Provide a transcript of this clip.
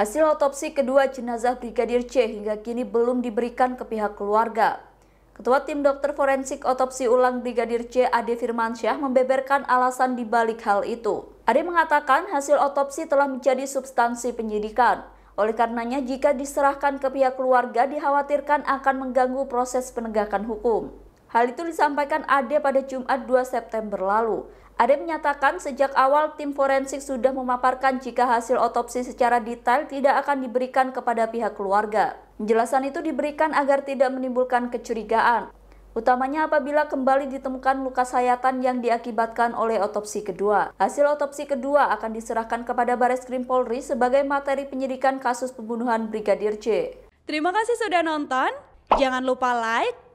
Hasil otopsi kedua jenazah Brigadir C hingga kini belum diberikan ke pihak keluarga. Ketua Tim Dokter Forensik Otopsi Ulang Brigadir C Ade Firmansyah membeberkan alasan dibalik hal itu. Ade mengatakan hasil otopsi telah menjadi substansi penyidikan. Oleh karenanya jika diserahkan ke pihak keluarga dikhawatirkan akan mengganggu proses penegakan hukum. Hal itu disampaikan Ade pada Jumat 2 September lalu. Ade menyatakan sejak awal tim forensik sudah memaparkan jika hasil otopsi secara detail tidak akan diberikan kepada pihak keluarga. Penjelasan itu diberikan agar tidak menimbulkan kecurigaan, utamanya apabila kembali ditemukan luka sayatan yang diakibatkan oleh otopsi kedua. Hasil otopsi kedua akan diserahkan kepada Baris Krim Polri sebagai materi penyidikan kasus pembunuhan Brigadir C. Terima kasih sudah nonton. Jangan lupa like,